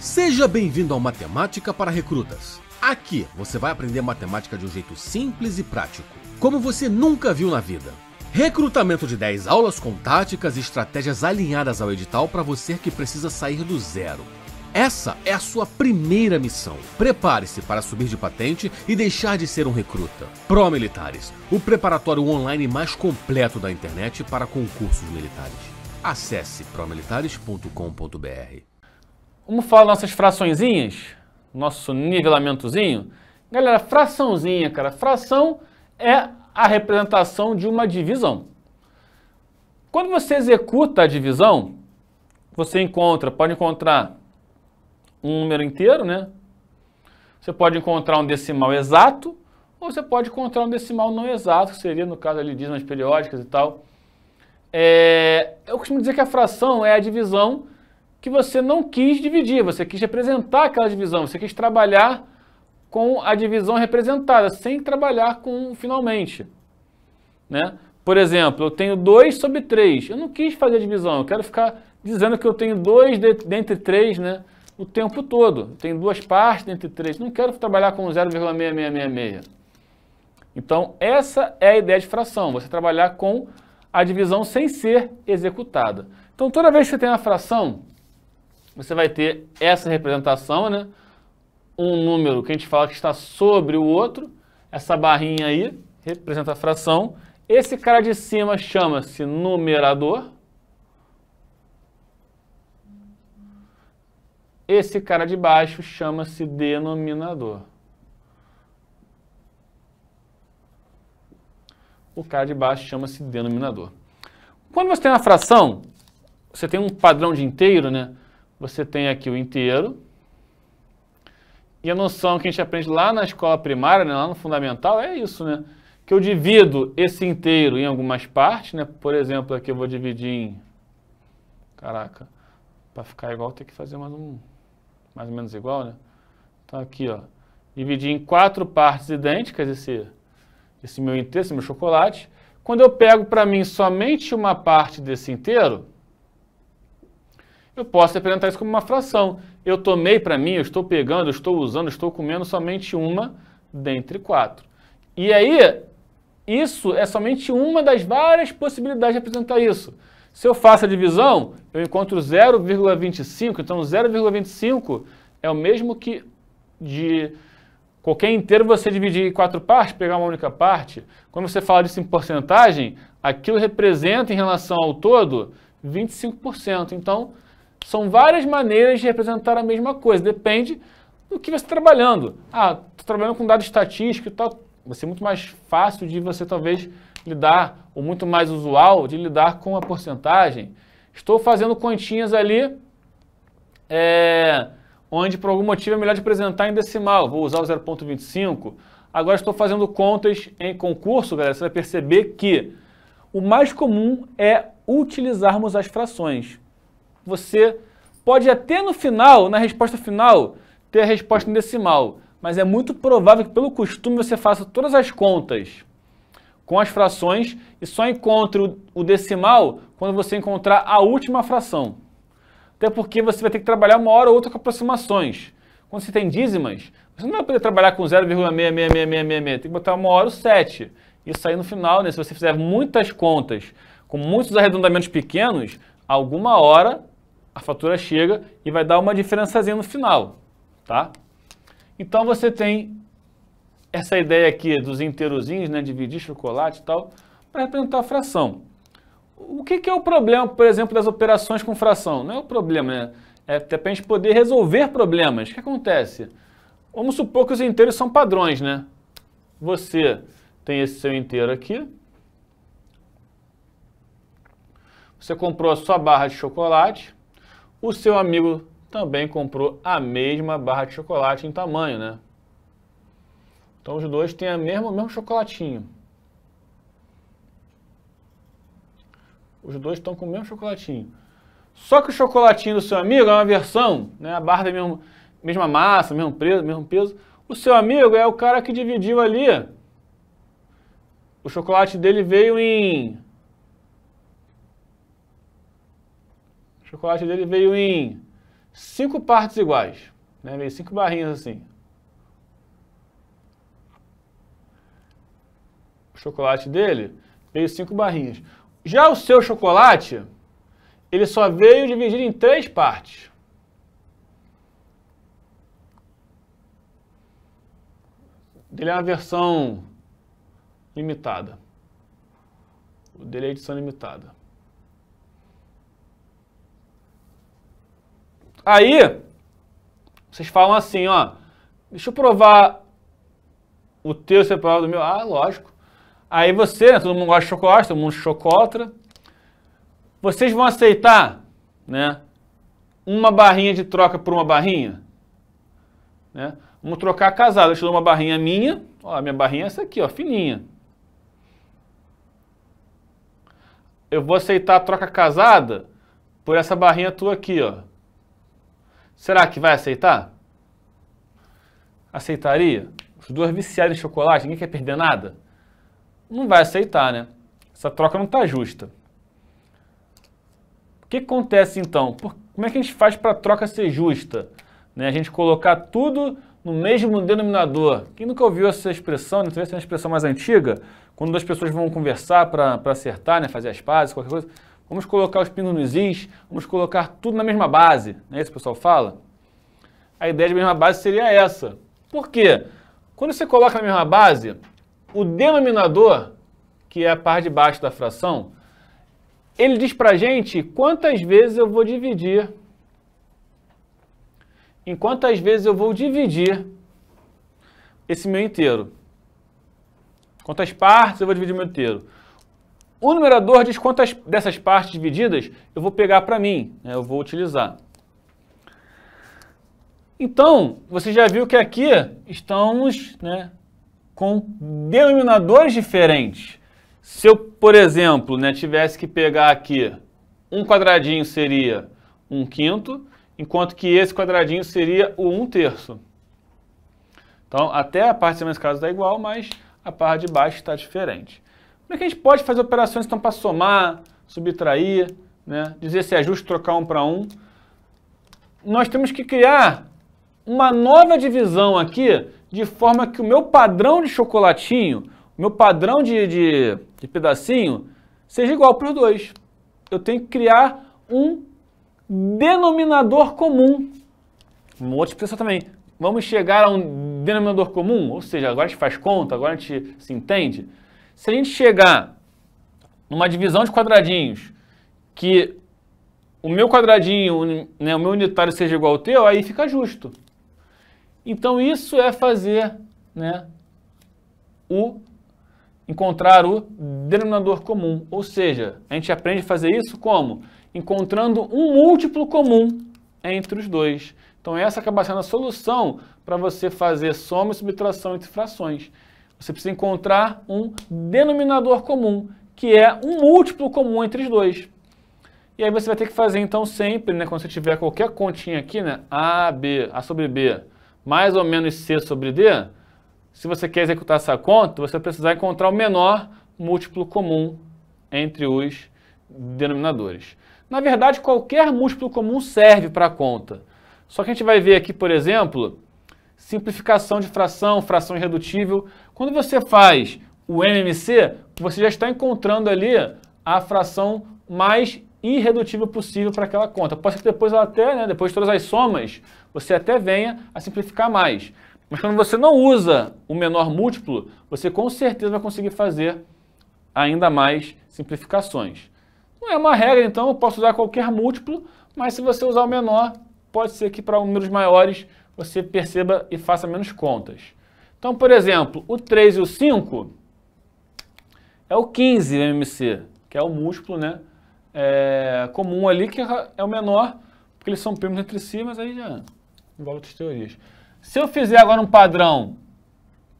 Seja bem-vindo ao Matemática para Recrutas. Aqui você vai aprender matemática de um jeito simples e prático, como você nunca viu na vida. Recrutamento de 10 aulas com táticas e estratégias alinhadas ao edital para você que precisa sair do zero. Essa é a sua primeira missão. Prepare-se para subir de patente e deixar de ser um recruta. Pro Militares, o preparatório online mais completo da internet para concursos militares. Acesse promilitares.com.br. Vamos falar nossas fraçõezinhas? Nosso nivelamentozinho? Galera, fraçãozinha, cara. Fração é a representação de uma divisão. Quando você executa a divisão, você encontra, pode encontrar um número inteiro, né? Você pode encontrar um decimal exato ou você pode encontrar um decimal não exato, que seria, no caso ali, dízimas periódicas e tal. É, eu costumo dizer que a fração é a divisão que você não quis dividir, você quis representar aquela divisão, você quis trabalhar com a divisão representada, sem trabalhar com finalmente. Né? Por exemplo, eu tenho 2 sobre 3. Eu não quis fazer divisão, eu quero ficar dizendo que eu tenho 2 de, dentre 3 né, o tempo todo. Eu tenho duas partes dentre 3. Não quero trabalhar com 0,6666. Então, essa é a ideia de fração, você trabalhar com a divisão sem ser executada. Então, toda vez que você tem uma fração, você vai ter essa representação, né? Um número que a gente fala que está sobre o outro, essa barrinha aí representa a fração. Esse cara de cima chama-se numerador. Esse cara de baixo chama-se denominador. O cara de baixo chama-se denominador. Quando você tem uma fração, você tem um padrão de inteiro, né? você tem aqui o inteiro. E a noção que a gente aprende lá na escola primária, né, lá no fundamental, é isso, né? Que eu divido esse inteiro em algumas partes, né? Por exemplo, aqui eu vou dividir em... Caraca, para ficar igual tem que fazer mais um... Mais ou menos igual, né? Então aqui, ó. Dividir em quatro partes idênticas esse, esse meu inteiro, esse meu chocolate. Quando eu pego para mim somente uma parte desse inteiro, eu posso representar isso como uma fração. Eu tomei para mim, eu estou pegando, eu estou usando, eu estou comendo somente uma dentre quatro. E aí, isso é somente uma das várias possibilidades de representar isso. Se eu faço a divisão, eu encontro 0,25, então 0,25 é o mesmo que de qualquer inteiro você dividir em quatro partes, pegar uma única parte. Quando você fala disso em porcentagem, aquilo representa em relação ao todo 25%. Então, são várias maneiras de representar a mesma coisa, depende do que você está trabalhando. Ah, estou trabalhando com dados estatísticos e tal, vai ser muito mais fácil de você talvez lidar, ou muito mais usual de lidar com a porcentagem. Estou fazendo continhas ali, é, onde por algum motivo é melhor de apresentar em decimal, vou usar o 0.25. Agora estou fazendo contas em concurso, galera, você vai perceber que o mais comum é utilizarmos as frações você pode até no final, na resposta final, ter a resposta em decimal, mas é muito provável que pelo costume você faça todas as contas com as frações e só encontre o decimal quando você encontrar a última fração. Até porque você vai ter que trabalhar uma hora ou outra com aproximações. Quando você tem dízimas, você não vai poder trabalhar com 0,66666, tem que botar uma hora ou sete. Isso aí no final, né? se você fizer muitas contas com muitos arredondamentos pequenos, alguma hora a fatura chega e vai dar uma diferençazinha no final, tá? Então você tem essa ideia aqui dos inteirozinhos, né, dividir chocolate e tal, para representar a fração. O que, que, é o problema, por exemplo, das operações com fração? Não é o problema, né? É até para a gente poder resolver problemas. O que acontece? Vamos supor que os inteiros são padrões, né? Você tem esse seu inteiro aqui. Você comprou a sua barra de chocolate o seu amigo também comprou a mesma barra de chocolate em tamanho, né? Então os dois têm a mesma, o mesmo chocolatinho. Os dois estão com o mesmo chocolatinho. Só que o chocolatinho do seu amigo é uma versão, né? A barra é mesmo, mesma massa, mesmo peso, mesmo peso. O seu amigo é o cara que dividiu ali. O chocolate dele veio em O chocolate dele veio em cinco partes iguais, né? Veio cinco barrinhas assim. O chocolate dele veio cinco barrinhas. Já o seu chocolate, ele só veio dividido em três partes. Ele é uma versão limitada. O dele é edição limitada. Aí, vocês falam assim, ó, deixa eu provar o teu separado do meu. Ah, lógico. Aí você, né, todo mundo gosta de chocolate, todo mundo chocotra. Vocês vão aceitar, né, uma barrinha de troca por uma barrinha? Né? Vamos trocar casado. Eu dar uma barrinha minha, ó, a minha barrinha é essa aqui, ó, fininha. Eu vou aceitar a troca casada por essa barrinha tua aqui, ó. Será que vai aceitar? Aceitaria? Os dois viciados em chocolate, ninguém quer perder nada? Não vai aceitar, né? Essa troca não está justa. O que acontece então? Por, como é que a gente faz para a troca ser justa? Né? A gente colocar tudo no mesmo denominador. Quem nunca ouviu essa expressão, né? talvez seja uma expressão mais antiga, quando duas pessoas vão conversar para acertar, né? fazer as pazes, qualquer coisa. Vamos colocar os pingos nos is, vamos colocar tudo na mesma base. Não é isso que o pessoal fala? A ideia de mesma base seria essa. Por quê? Quando você coloca na mesma base, o denominador, que é a parte de baixo da fração, ele diz para gente quantas vezes eu vou dividir. Em quantas vezes eu vou dividir esse meu inteiro. Quantas partes eu vou dividir meu inteiro. O numerador diz quantas dessas partes divididas eu vou pegar para mim, né? eu vou utilizar. Então, você já viu que aqui estamos né, com denominadores diferentes. Se eu, por exemplo, né, tivesse que pegar aqui um quadradinho seria um quinto, enquanto que esse quadradinho seria o um terço. Então, até a parte de cima, nesse caso, está igual, mas a parte de baixo está diferente. Como é que a gente pode fazer operações então para somar, subtrair, né? dizer se é justo trocar um para um? Nós temos que criar uma nova divisão aqui, de forma que o meu padrão de chocolatinho, o meu padrão de, de, de pedacinho, seja igual para os dois. Eu tenho que criar um denominador comum. Uma outra expressão também. Vamos chegar a um denominador comum, ou seja, agora a gente faz conta, agora a gente se entende. Se a gente chegar numa divisão de quadradinhos que o meu quadradinho, né, o meu unitário seja igual ao teu, aí fica justo. Então isso é fazer né, o encontrar o denominador comum, ou seja, a gente aprende a fazer isso como? Encontrando um múltiplo comum entre os dois. Então essa acaba sendo a solução para você fazer soma e subtração entre frações. Você precisa encontrar um denominador comum, que é um múltiplo comum entre os dois. E aí você vai ter que fazer então sempre, né, quando você tiver qualquer continha aqui, né, A, B, A sobre B, mais ou menos C sobre D, se você quer executar essa conta, você vai precisar encontrar o menor múltiplo comum entre os denominadores. Na verdade, qualquer múltiplo comum serve para a conta. Só que a gente vai ver aqui, por exemplo, simplificação de fração, fração irredutível, quando você faz o MMC, você já está encontrando ali a fração mais irredutível possível para aquela conta. Pode ser que depois ela até, né, depois de todas as somas, você até venha a simplificar mais. Mas quando você não usa o menor múltiplo, você com certeza vai conseguir fazer ainda mais simplificações. Não é uma regra, então eu posso usar qualquer múltiplo, mas se você usar o menor, pode ser que para números maiores você perceba e faça menos contas. Então, por exemplo, o 3 e o 5 é o 15 MMC, que é o músculo né, é, comum ali, que é o menor, porque eles são primos entre si, mas aí já envolve outras teorias. Se eu fizer agora um padrão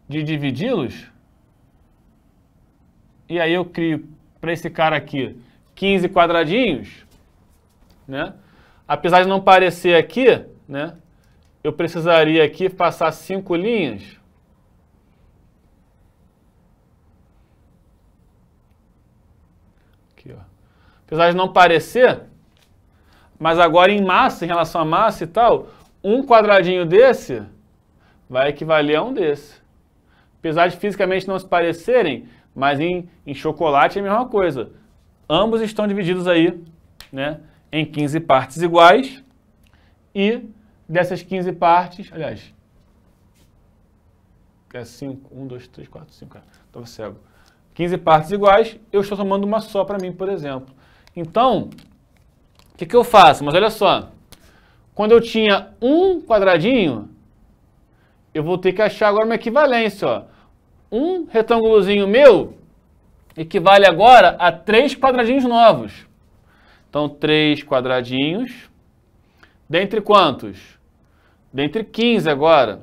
de dividi-los, e aí eu crio para esse cara aqui 15 quadradinhos, né? Apesar de não parecer aqui, né? Eu precisaria aqui passar cinco linhas apesar de não parecer, mas agora em massa, em relação à massa e tal, um quadradinho desse vai equivaler a um desse. Apesar de fisicamente não se parecerem, mas em, em chocolate é a mesma coisa. Ambos estão divididos aí, né, em 15 partes iguais e dessas 15 partes, aliás, é 5, 1, 2, 3, 4, 5, estava cego. 15 partes iguais, eu estou tomando uma só para mim, por exemplo. Então, o que, que eu faço? Mas olha só, quando eu tinha um quadradinho, eu vou ter que achar agora uma equivalência. Ó. Um retângulozinho meu equivale agora a três quadradinhos novos. Então, três quadradinhos. Dentre quantos? Dentre 15 agora.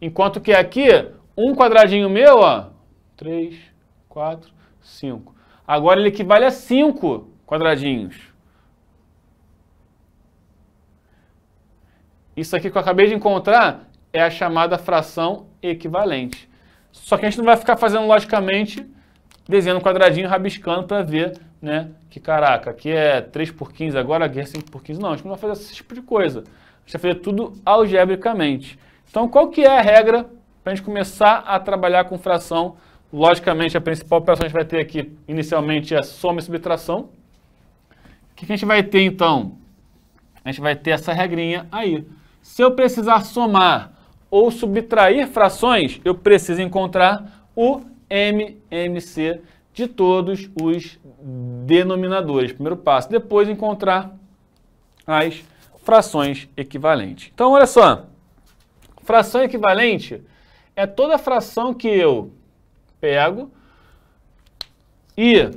Enquanto que aqui, um quadradinho meu, ó, 3, 4, 5. Agora ele equivale a 5 quadradinhos. Isso aqui que eu acabei de encontrar é a chamada fração equivalente. Só que a gente não vai ficar fazendo logicamente desenhando um quadradinho, rabiscando para ver, né? Que caraca, aqui é 3 por 15 agora, aqui é 5 por 15. Não, a gente não vai fazer esse tipo de coisa. A gente vai fazer tudo algebricamente. Então, qual que é a regra para a gente começar a trabalhar com fração Logicamente, a principal operação que a gente vai ter aqui, inicialmente, é soma e subtração. O que a gente vai ter, então? A gente vai ter essa regrinha aí. Se eu precisar somar ou subtrair frações, eu preciso encontrar o MMC de todos os denominadores. Primeiro passo. Depois, encontrar as frações equivalentes. Então, olha só. Fração equivalente é toda fração que eu pego e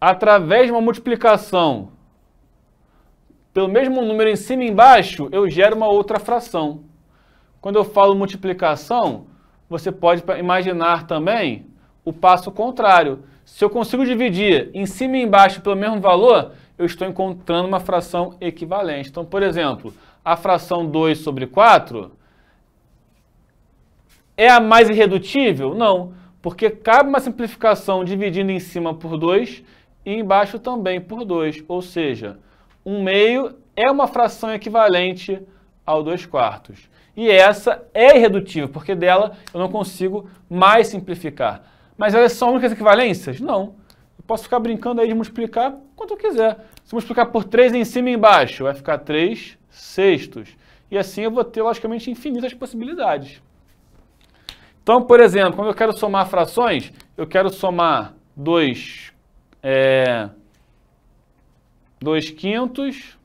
através de uma multiplicação pelo mesmo número em cima e embaixo, eu gero uma outra fração. Quando eu falo multiplicação, você pode imaginar também o passo contrário. Se eu consigo dividir em cima e embaixo pelo mesmo valor, eu estou encontrando uma fração equivalente. Então, por exemplo, a fração 2 sobre 4 é a mais irredutível? Não, porque cabe uma simplificação dividindo em cima por 2 e embaixo também por 2, ou seja, 1 um meio é uma fração equivalente ao 2 quartos. E essa é irredutível, porque dela eu não consigo mais simplificar. Mas elas são únicas equivalências? Não. Eu posso ficar brincando aí de multiplicar quanto eu quiser. Se eu multiplicar por 3 em cima e embaixo, vai ficar 3 sextos. E assim eu vou ter, logicamente, infinitas possibilidades. Então, por exemplo, quando eu quero somar frações, eu quero somar 2 é, dois quintos,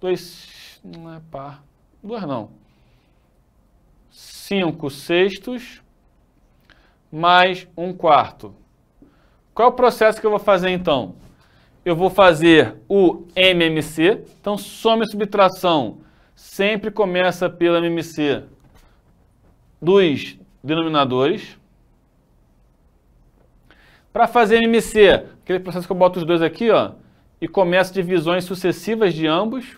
2, não é par, 2 não, 5 sextos, mais 1 um quarto. Qual é o processo que eu vou fazer então? Eu vou fazer o MMC, então soma e subtração sempre começa pelo MMC dos denominadores. Para fazer MC, aquele processo que eu boto os dois aqui, ó, e começo divisões sucessivas de ambos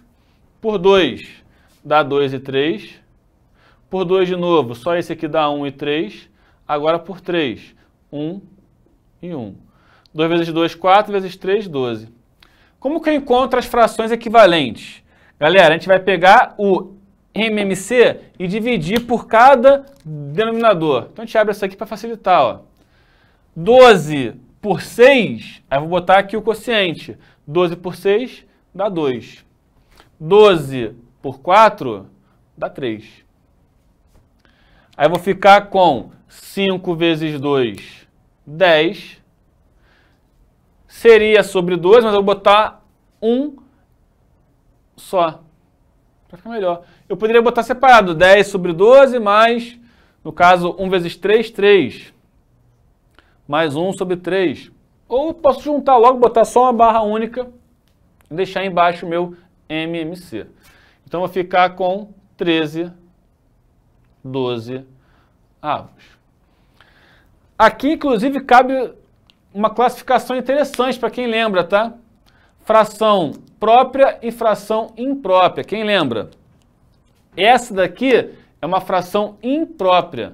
por 2, dá 2 e 3. Por 2 de novo, só esse aqui dá 1 um e 3. Agora por 3, 1 um e 1. Um. 2 vezes 2, 4, vezes 3, 12. Como que eu encontro as frações equivalentes? Galera, a gente vai pegar o MMC e dividir por cada denominador. Então a gente abre isso aqui para facilitar. Ó. 12 por 6, aí vou botar aqui o quociente. 12 por 6 dá 2. 12 por 4 dá 3. Aí vou ficar com 5 vezes 2, 10. Seria sobre 2, mas eu vou botar 1 só para ficar é melhor. Eu poderia botar separado 10 sobre 12 mais, no caso, 1 vezes 3, 3. Mais 1 sobre 3. Ou posso juntar logo, botar só uma barra única e deixar embaixo o meu MMC. Então, vou ficar com 13, 12 avos. Aqui, inclusive, cabe uma classificação interessante para quem lembra, tá? fração própria e fração imprópria. Quem lembra? Essa daqui é uma fração imprópria.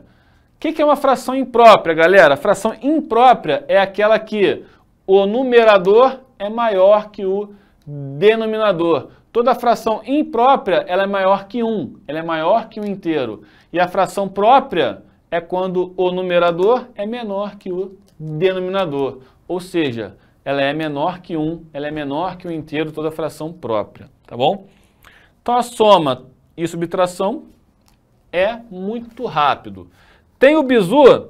O que, que é uma fração imprópria, galera? fração imprópria é aquela que o numerador é maior que o denominador. Toda fração imprópria ela é maior que 1, ela é maior que o inteiro. E a fração própria é quando o numerador é menor que o denominador. Ou seja, ela é menor que 1, ela é menor que o inteiro, toda a fração própria, tá bom? Então a soma e subtração é muito rápido. Tem o bizu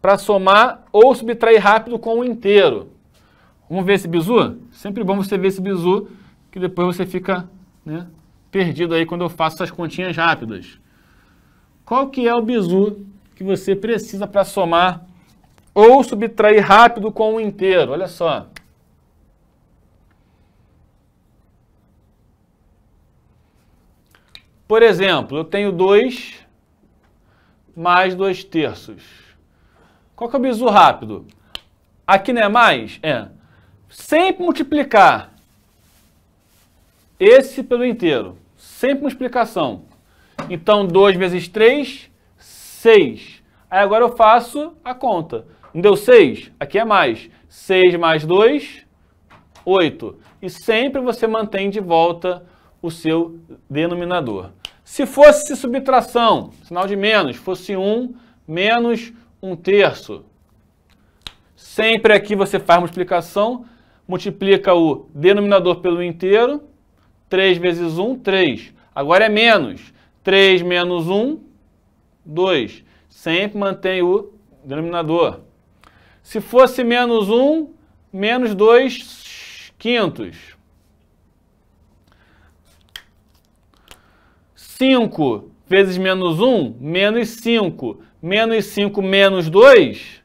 para somar ou subtrair rápido com o inteiro. Vamos ver esse bizu? Sempre bom você ver esse bizu, que depois você fica né, perdido aí quando eu faço essas continhas rápidas. Qual que é o bizu que você precisa para somar ou subtrair rápido com o inteiro? Olha só. Por exemplo, eu tenho 2 mais 2 terços. Qual que é o bizu rápido? Aqui não é mais? É. Sempre multiplicar esse pelo inteiro. Sempre multiplicação. Então, 2 vezes 3, 6. Aí agora eu faço a conta. Não deu 6? Aqui é mais. 6 mais 2, 8. E sempre você mantém de volta o seu denominador. Se fosse subtração, sinal de menos, fosse 1 menos 1 terço. Sempre aqui você faz multiplicação, multiplica o denominador pelo inteiro, 3 vezes 1, 3. Agora é menos, 3 menos 1, 2. Sempre mantém o denominador. Se fosse menos 1, menos 2 quintos. 5 vezes menos 1, menos 5. Menos 5 menos 2,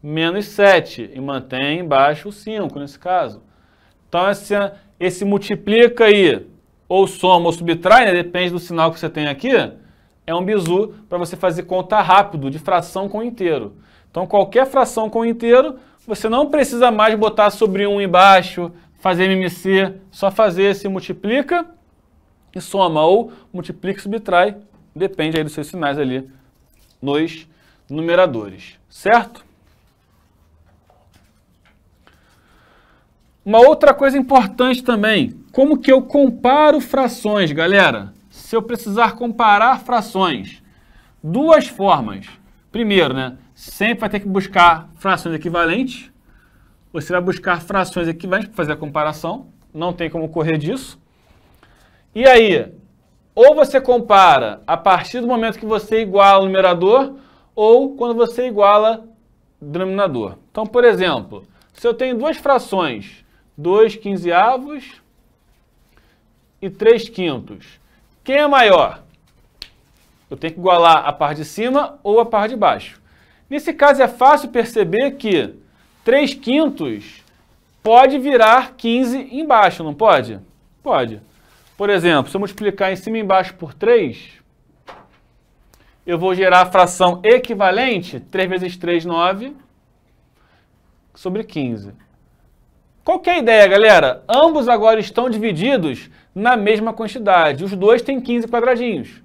menos 7. E mantém embaixo o 5 nesse caso. Então esse, esse multiplica aí, ou soma ou subtrai, né? depende do sinal que você tem aqui, é um bizu para você fazer conta rápido de fração com inteiro. Então qualquer fração com inteiro, você não precisa mais botar sobre 1 embaixo, fazer MMC, só fazer esse multiplica e soma ou multiplica e subtrai, depende aí dos seus sinais ali nos numeradores, certo? Uma outra coisa importante também, como que eu comparo frações, galera? Se eu precisar comparar frações, duas formas. Primeiro, né, sempre vai ter que buscar frações equivalentes. Você vai buscar frações equivalentes para fazer a comparação, não tem como correr disso. E aí, ou você compara a partir do momento que você iguala o numerador ou quando você iguala o denominador. Então, por exemplo, se eu tenho duas frações, 2 quinzeavos e 3 quintos, quem é maior? Eu tenho que igualar a parte de cima ou a parte de baixo. Nesse caso, é fácil perceber que 3 quintos pode virar 15 embaixo, não pode? Pode. Por exemplo, se eu multiplicar em cima e embaixo por 3, eu vou gerar a fração equivalente, 3 vezes 3, 9, sobre 15. Qual que é a ideia, galera? Ambos agora estão divididos na mesma quantidade. Os dois têm 15 quadradinhos.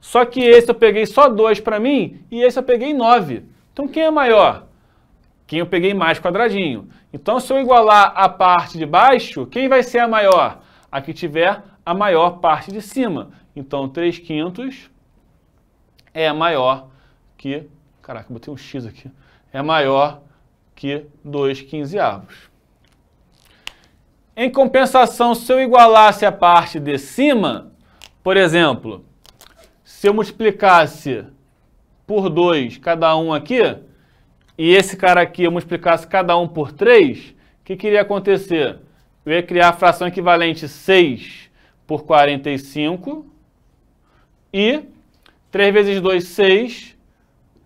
Só que esse eu peguei só 2 para mim e esse eu peguei 9. Então quem é maior? Quem eu peguei mais quadradinho. Então se eu igualar a parte de baixo, quem vai ser a maior? A que tiver a maior parte de cima. Então, 3 quintos é maior que... Caraca, botei um x aqui. É maior que 2 quinzeavos. Em compensação, se eu igualasse a parte de cima, por exemplo, se eu multiplicasse por 2 cada um aqui, e esse cara aqui eu multiplicasse cada um por 3, o que, que iria acontecer? Eu ia criar a fração equivalente 6 por 45 e 3 vezes 2, 6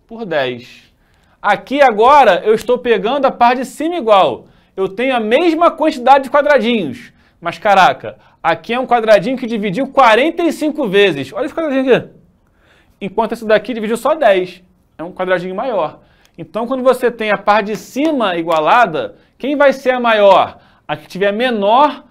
por 10. Aqui agora eu estou pegando a parte de cima igual. Eu tenho a mesma quantidade de quadradinhos. Mas caraca, aqui é um quadradinho que dividiu 45 vezes. Olha esse quadradinho aqui. Enquanto esse daqui dividiu só 10. É um quadradinho maior. Então quando você tem a parte de cima igualada, quem vai ser a maior? A que tiver menor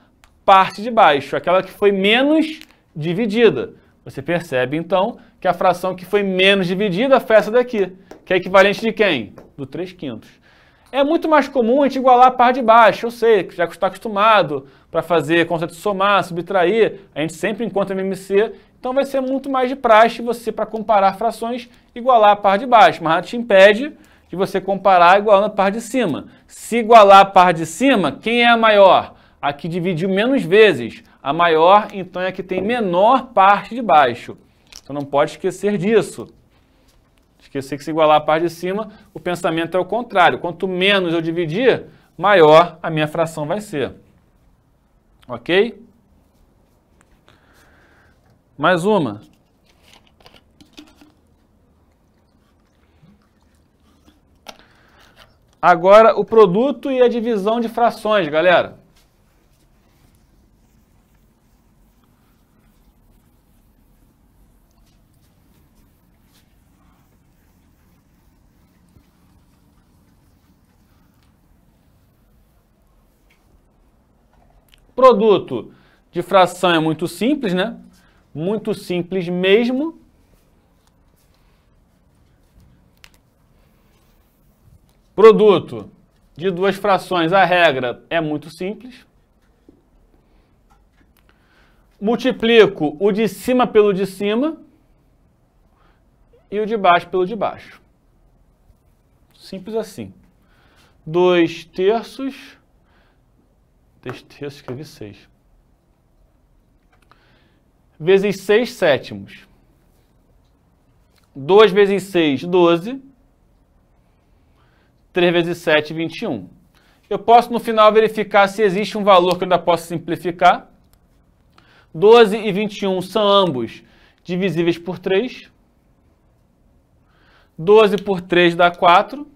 parte de baixo, aquela que foi menos dividida. Você percebe, então, que a fração que foi menos dividida foi essa daqui, que é equivalente de quem? Do 3 quintos. É muito mais comum a gente igualar a parte de baixo, eu sei, já está acostumado para fazer conceito de somar, subtrair, a gente sempre encontra MMC, então vai ser muito mais de praxe você, para comparar frações, igualar a parte de baixo, mas nada te impede de você comparar igualando a parte de cima. Se igualar a parte de cima, quem é a maior? a que dividiu menos vezes. A maior, então, é a que tem menor parte de baixo. Você então, não pode esquecer disso. Esquecer que se igualar a parte de cima, o pensamento é o contrário. Quanto menos eu dividir, maior a minha fração vai ser. Ok? Mais uma. Agora, o produto e a divisão de frações, galera. produto de fração é muito simples, né? Muito simples mesmo. Produto de duas frações, a regra é muito simples. Multiplico o de cima pelo de cima e o de baixo pelo de baixo. Simples assim. 2 terços Testei, escrevi 6. Vezes 6 sétimos. 2 vezes 6, 12. 3 vezes 7, 21. Eu posso, no final, verificar se existe um valor que eu ainda posso simplificar. 12 e 21 são ambos divisíveis por 3. 12 por 3 dá 4.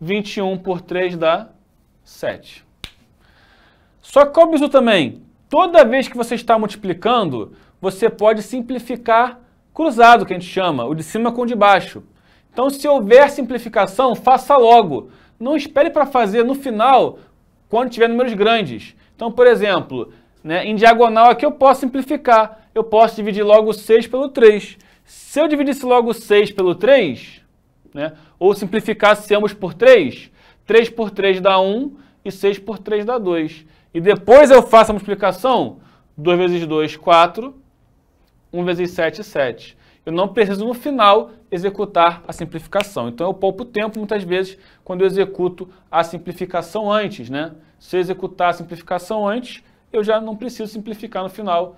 21 por 3 dá 7. Só que qual é o óbvio também, toda vez que você está multiplicando, você pode simplificar cruzado, que a gente chama, o de cima com o de baixo. Então, se houver simplificação, faça logo. Não espere para fazer no final, quando tiver números grandes. Então, por exemplo, né, em diagonal aqui eu posso simplificar. Eu posso dividir logo 6 pelo 3. Se eu dividisse logo 6 pelo 3, né, ou simplificasse ambos por 3, 3 por 3 dá 1 e 6 por 3 dá 2. E depois eu faço a multiplicação. 2 vezes 2, 4. 1 vezes 7, 7. Eu não preciso, no final, executar a simplificação. Então, eu poupo tempo, muitas vezes, quando eu executo a simplificação antes. Né? Se eu executar a simplificação antes, eu já não preciso simplificar no final.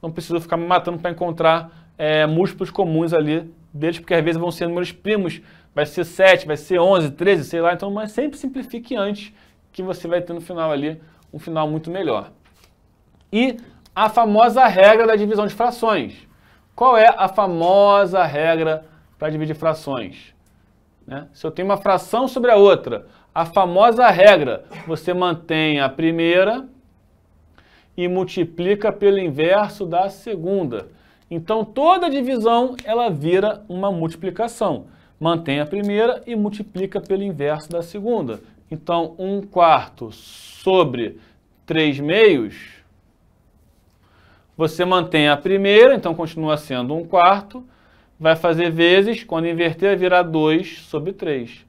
Não preciso ficar me matando para encontrar é, múltiplos comuns ali deles, porque às vezes vão ser números primos. Vai ser 7, vai ser 11, 13, sei lá. Então, mas sempre simplifique antes, que você vai ter no final ali um final muito melhor. E a famosa regra da divisão de frações. Qual é a famosa regra para dividir frações? Né? Se eu tenho uma fração sobre a outra, a famosa regra, você mantém a primeira e multiplica pelo inverso da segunda. Então, toda divisão, ela vira uma multiplicação. Mantém a primeira e multiplica pelo inverso da segunda. Então, 1 quarto sobre 3 meios, você mantém a primeira, então continua sendo 1 quarto, vai fazer vezes, quando inverter vai virar 2 sobre 3.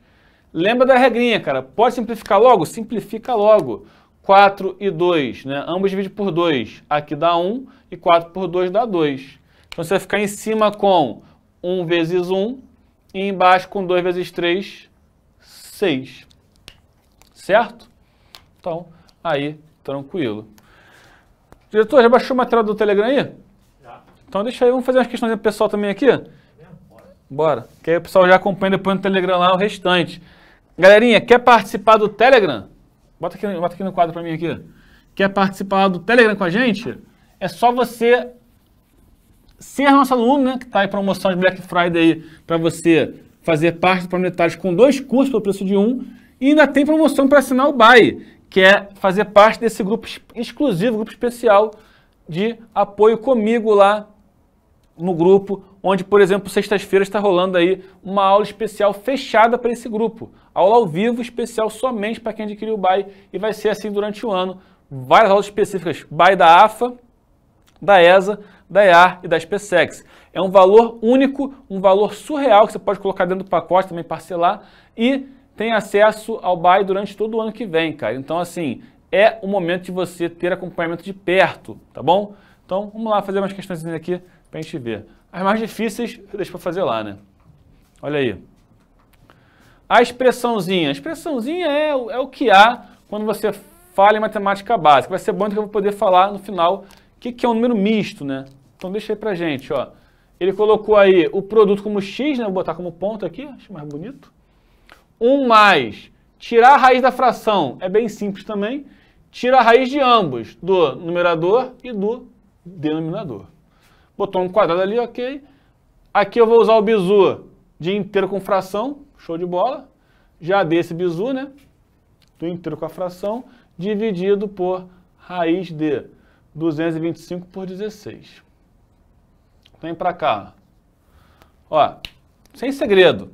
Lembra da regrinha, cara, pode simplificar logo? Simplifica logo. 4 e 2, né? Ambos dividem por 2. Aqui dá 1 e 4 por 2 dá 2. Então você vai ficar em cima com 1 vezes 1 e embaixo com 2 vezes 3, 6 certo? Então, aí, tranquilo. Diretor, já baixou o material do Telegram aí? Já. Então deixa aí, vamos fazer umas questões do pessoal também aqui? Bora. Que aí o pessoal já acompanha depois no Telegram lá o restante. Galerinha, quer participar do Telegram? Bota aqui, bota aqui no quadro para mim aqui. Quer participar do Telegram com a gente? É só você ser nosso aluno, né? Que está em promoção de Black Friday aí para você fazer parte do Planetários com dois cursos pelo preço de um e ainda tem promoção para assinar o BAE, que é fazer parte desse grupo exclusivo, grupo especial de apoio comigo lá no grupo, onde, por exemplo, sextas-feiras está rolando aí uma aula especial fechada para esse grupo. Aula ao vivo especial somente para quem adquiriu o BAE e vai ser assim durante o ano. Várias aulas específicas, BAE da AFA, da ESA, da EAR e da SPSEX. É um valor único, um valor surreal que você pode colocar dentro do pacote, também parcelar e tem acesso ao BAE durante todo o ano que vem, cara. Então, assim, é o momento de você ter acompanhamento de perto, tá bom? Então, vamos lá fazer umas questões aqui para a gente ver. As mais difíceis, deixa para fazer lá, né? Olha aí. A expressãozinha. A expressãozinha é, é o que há quando você fala em matemática básica. Vai ser bom que eu vou poder falar no final o que, que é um número misto, né? Então, deixa aí para gente, ó. Ele colocou aí o produto como x, né? Vou botar como ponto aqui, acho mais bonito. 1 mais. Tirar a raiz da fração é bem simples também. Tira a raiz de ambos, do numerador e do denominador. Botou um quadrado ali, ok. Aqui eu vou usar o bizu de inteiro com fração, show de bola. Já desse bizu, né? Do inteiro com a fração, dividido por raiz de 225 por 16. Vem para cá. Ó, sem segredo.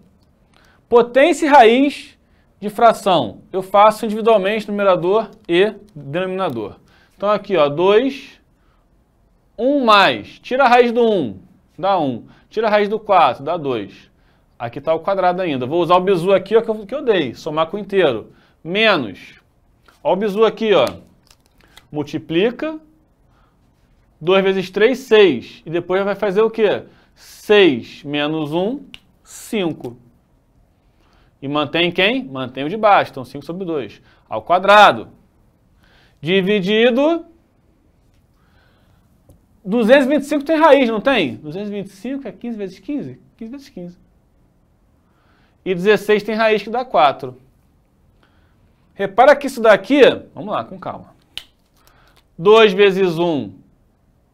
Potência e raiz de fração, eu faço individualmente numerador e denominador. Então aqui, ó, 2, 1 mais, tira a raiz do 1, dá 1. Tira a raiz do 4, dá 2. Aqui está o quadrado ainda. Vou usar o bizu aqui ó, que, eu, que eu dei, somar com o inteiro. Menos, ó o bizu aqui, ó. multiplica, 2 vezes 3, 6. E depois vai fazer o quê? 6 menos 1, 5. 5. E mantém quem? Mantém o de baixo. Então, 5 sobre 2 ao quadrado. Dividido. 225 tem raiz, não tem? 225 é 15 vezes 15? 15 vezes 15. E 16 tem raiz que dá 4. Repara que isso daqui, vamos lá, com calma. 2 vezes 1,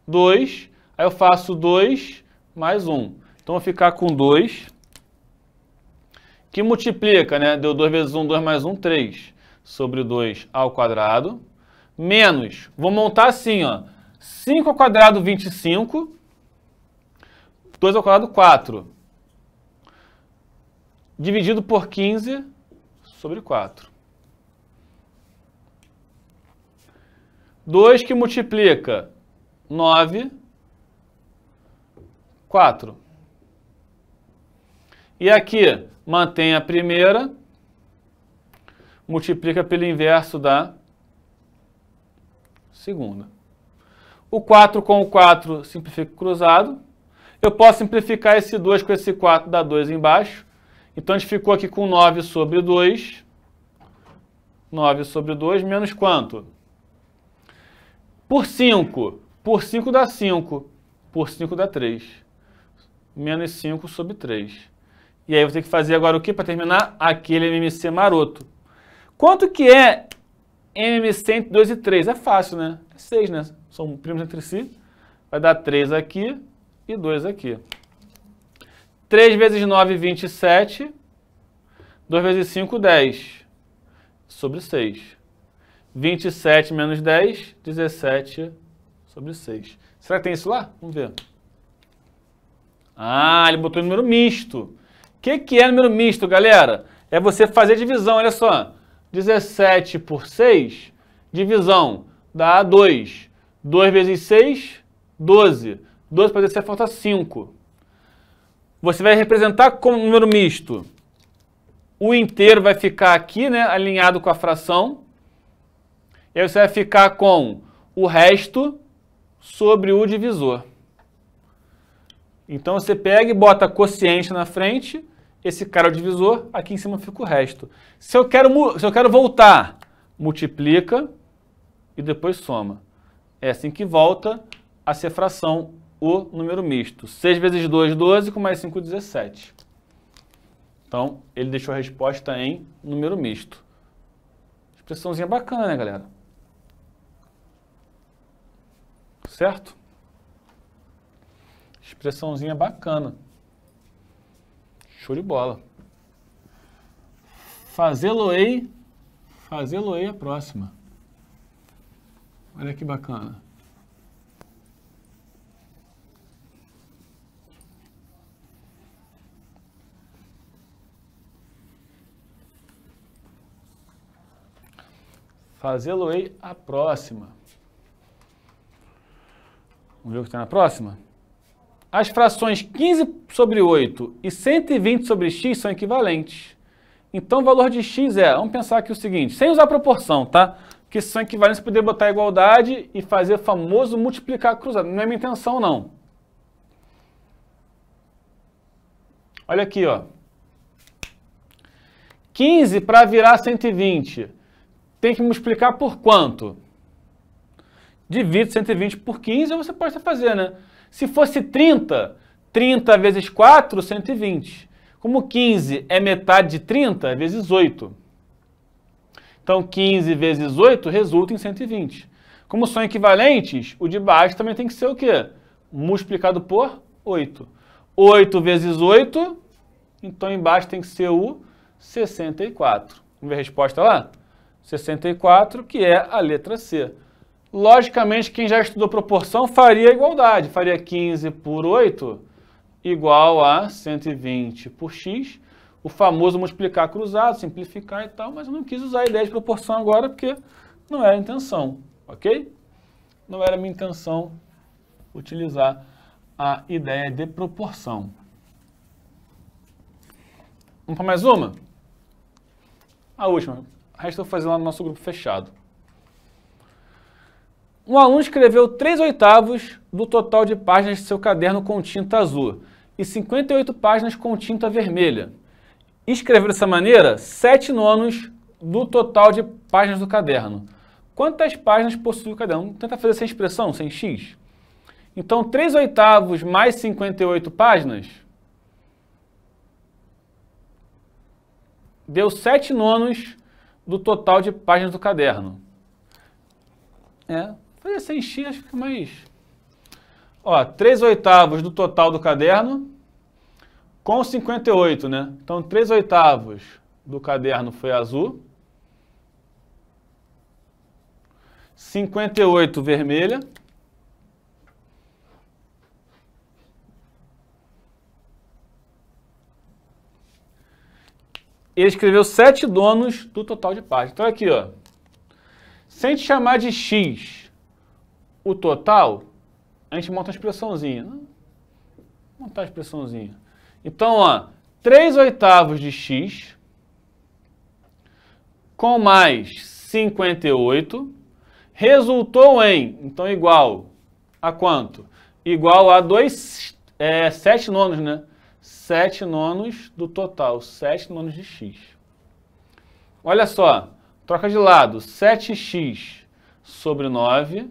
2. Aí eu faço 2 mais 1. Então, eu vou ficar com 2 que multiplica, né? Deu 2 vezes 1, 2 mais 1, 3 sobre 2 ao quadrado, menos, vou montar assim, ó, 5 ao quadrado, 25, 2 ao quadrado, 4, dividido por 15 sobre 4. 2 que multiplica 9, 4. E aqui, mantém a primeira, multiplica pelo inverso da segunda. O 4 com o 4 simplifica cruzado. Eu posso simplificar esse 2 com esse 4, dá 2 embaixo. Então, a gente ficou aqui com 9 sobre 2. 9 sobre 2 menos quanto? Por 5. Por 5 dá 5. Por 5 dá 3. Menos 5 sobre 3. E aí eu vou ter que fazer agora o que para terminar? Aquele MMC maroto. Quanto que é MMC entre 2 e 3? É fácil, né? É 6, né? São primos entre si. Vai dar 3 aqui e 2 aqui. 3 vezes 9, 27. 2 vezes 5, 10. Sobre 6. 27 menos 10, 17 sobre 6. Será que tem isso lá? Vamos ver. Ah, ele botou o número misto. O que, que é número misto, galera? É você fazer divisão, olha só. 17 por 6, divisão, dá 2. 2 vezes 6, 12. 12 para 17 falta 5. Você vai representar como número misto. O inteiro vai ficar aqui, né, alinhado com a fração. E aí você vai ficar com o resto sobre o divisor. Então você pega e bota quociente na frente, esse cara é o divisor, aqui em cima fica o resto. Se eu quero, se eu quero voltar, multiplica e depois soma. É assim que volta a ser fração o número misto. 6 vezes 2, 12, com mais 5, 17. Então, ele deixou a resposta em número misto. Expressãozinha bacana, né, galera? Certo? Expressãozinha bacana. Show de bola. Fazê-lo-ei. Fazê-lo-ei a próxima. Olha que bacana. Fazê-lo-ei a próxima. Vamos ver o que está na próxima? as frações 15 sobre 8 e 120 sobre x são equivalentes. Então, o valor de x é, vamos pensar aqui o seguinte, sem usar proporção, tá? Que são equivalentes para poder botar igualdade e fazer o famoso multiplicar cruzado. Não é minha intenção, não. Olha aqui, ó. 15 para virar 120, tem que multiplicar por quanto? divide 120 por 15, você pode fazer, né? Se fosse 30, 30 vezes 4, 120. Como 15 é metade de 30, vezes 8. Então, 15 vezes 8 resulta em 120. Como são equivalentes, o de baixo também tem que ser o quê? Multiplicado por 8. 8 vezes 8, então embaixo tem que ser o 64. Vamos ver a resposta lá? 64, que é a letra C logicamente quem já estudou proporção faria igualdade, faria 15 por 8 igual a 120 por x, o famoso multiplicar cruzado, simplificar e tal, mas eu não quis usar a ideia de proporção agora porque não era a intenção, ok? Não era a minha intenção utilizar a ideia de proporção. Vamos para mais uma? A última. O resto eu vou fazer lá no nosso grupo fechado. Um aluno escreveu 3 oitavos do total de páginas de seu caderno com tinta azul e 58 páginas com tinta vermelha. Escreveu dessa maneira 7 nonos do total de páginas do caderno. Quantas páginas possui o caderno? Tenta fazer sem expressão, sem x. Então, 3 oitavos mais 58 páginas deu 7 nonos do total de páginas do caderno. É, Fazer sem x fica mais... Ó, 3 oitavos do total do caderno com 58, né? Então, 3 oitavos do caderno foi azul. 58 vermelha. Ele escreveu 7 donos do total de páginas. Então aqui, ó. Sem te chamar de X, o total, a gente monta uma expressãozinha. Vou montar a expressãozinha. Então, ó, 3 oitavos de x com mais 58 resultou em, então igual a quanto? Igual a 2, é, 7 nonos, né? 7 nonos do total, 7 nonos de x. Olha só, troca de lado, 7x sobre 9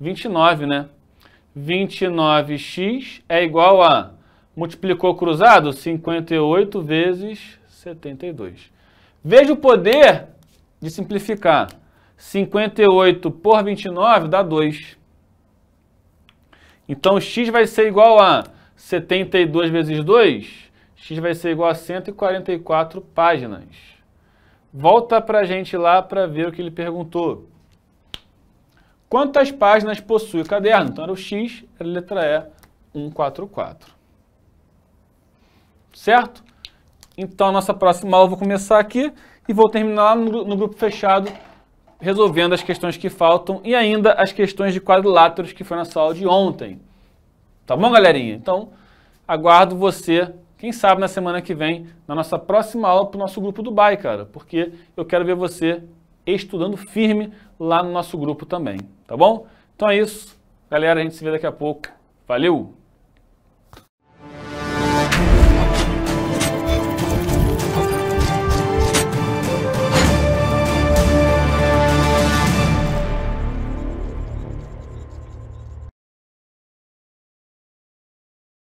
29, né? 29x é igual a, multiplicou cruzado, 58 vezes 72. Veja o poder de simplificar. 58 por 29 dá 2. Então, x vai ser igual a 72 vezes 2, x vai ser igual a 144 páginas. Volta para a gente lá para ver o que ele perguntou. Quantas páginas possui o caderno? Então era o X, era a letra E, 144. Certo? Então, a nossa próxima aula eu vou começar aqui e vou terminar lá no, no grupo fechado, resolvendo as questões que faltam e ainda as questões de quadriláteros que foi na sua aula de ontem. Tá bom, galerinha? Então, aguardo você, quem sabe na semana que vem, na nossa próxima aula para o nosso grupo do cara, porque eu quero ver você estudando firme lá no nosso grupo também, tá bom? Então é isso. Galera, a gente se vê daqui a pouco. Valeu!